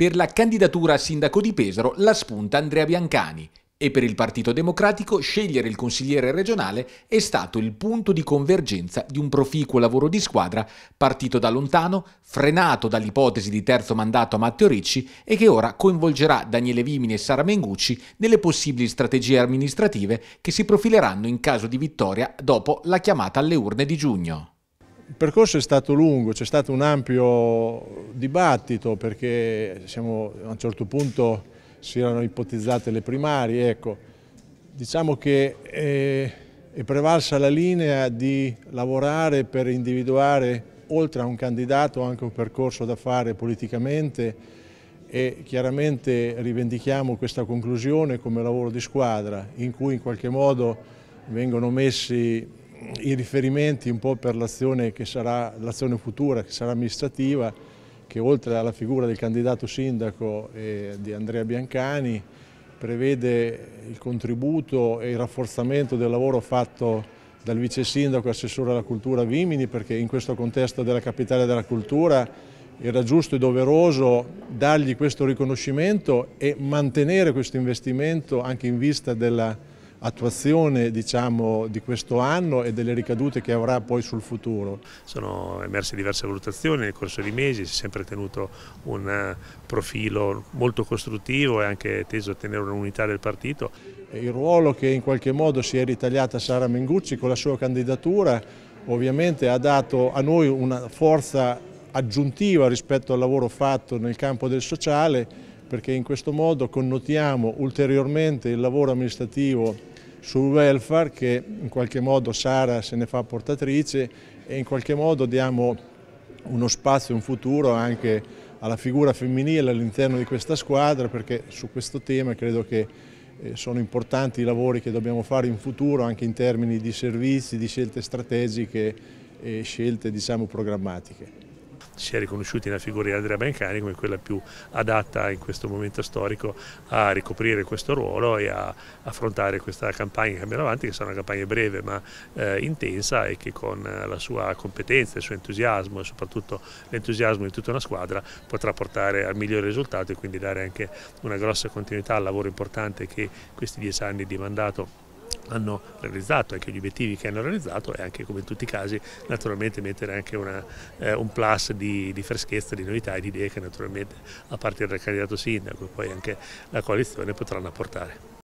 Per la candidatura a sindaco di Pesaro la spunta Andrea Biancani e per il Partito Democratico scegliere il consigliere regionale è stato il punto di convergenza di un proficuo lavoro di squadra partito da lontano, frenato dall'ipotesi di terzo mandato a Matteo Ricci e che ora coinvolgerà Daniele Vimini e Sara Mengucci nelle possibili strategie amministrative che si profileranno in caso di vittoria dopo la chiamata alle urne di giugno. Il percorso è stato lungo, c'è stato un ampio dibattito perché siamo, a un certo punto si erano ipotizzate le primarie. Ecco. Diciamo che è, eh, è prevalsa la linea di lavorare per individuare oltre a un candidato anche un percorso da fare politicamente e chiaramente rivendichiamo questa conclusione come lavoro di squadra in cui in qualche modo vengono messi i riferimenti un po' per l'azione futura, che sarà amministrativa, che oltre alla figura del candidato sindaco eh, di Andrea Biancani prevede il contributo e il rafforzamento del lavoro fatto dal vice sindaco e assessore alla cultura Vimini perché in questo contesto della capitale della cultura era giusto e doveroso dargli questo riconoscimento e mantenere questo investimento anche in vista della attuazione diciamo, di questo anno e delle ricadute che avrà poi sul futuro. Sono emerse diverse valutazioni nel corso dei mesi, si è sempre tenuto un eh, profilo molto costruttivo e anche teso a tenere un'unità del partito. Il ruolo che in qualche modo si è ritagliata Sara Mengucci con la sua candidatura ovviamente ha dato a noi una forza aggiuntiva rispetto al lavoro fatto nel campo del sociale perché in questo modo connotiamo ulteriormente il lavoro amministrativo sul welfare che in qualche modo Sara se ne fa portatrice e in qualche modo diamo uno spazio, un futuro anche alla figura femminile all'interno di questa squadra perché su questo tema credo che eh, sono importanti i lavori che dobbiamo fare in futuro anche in termini di servizi, di scelte strategiche e scelte diciamo, programmatiche si è riconosciuti nella figura di Andrea Bencani come quella più adatta in questo momento storico a ricoprire questo ruolo e a affrontare questa campagna che abbiamo avanti, che sarà una campagna breve ma eh, intensa e che con eh, la sua competenza, il suo entusiasmo e soprattutto l'entusiasmo di tutta una squadra potrà portare al migliore risultato e quindi dare anche una grossa continuità al lavoro importante che questi dieci anni di mandato hanno realizzato, anche gli obiettivi che hanno realizzato e anche come in tutti i casi naturalmente mettere anche una, eh, un plus di, di, freschezza, di novità e di idee che naturalmente a partire dal candidato sindaco e poi anche la coalizione potranno apportare.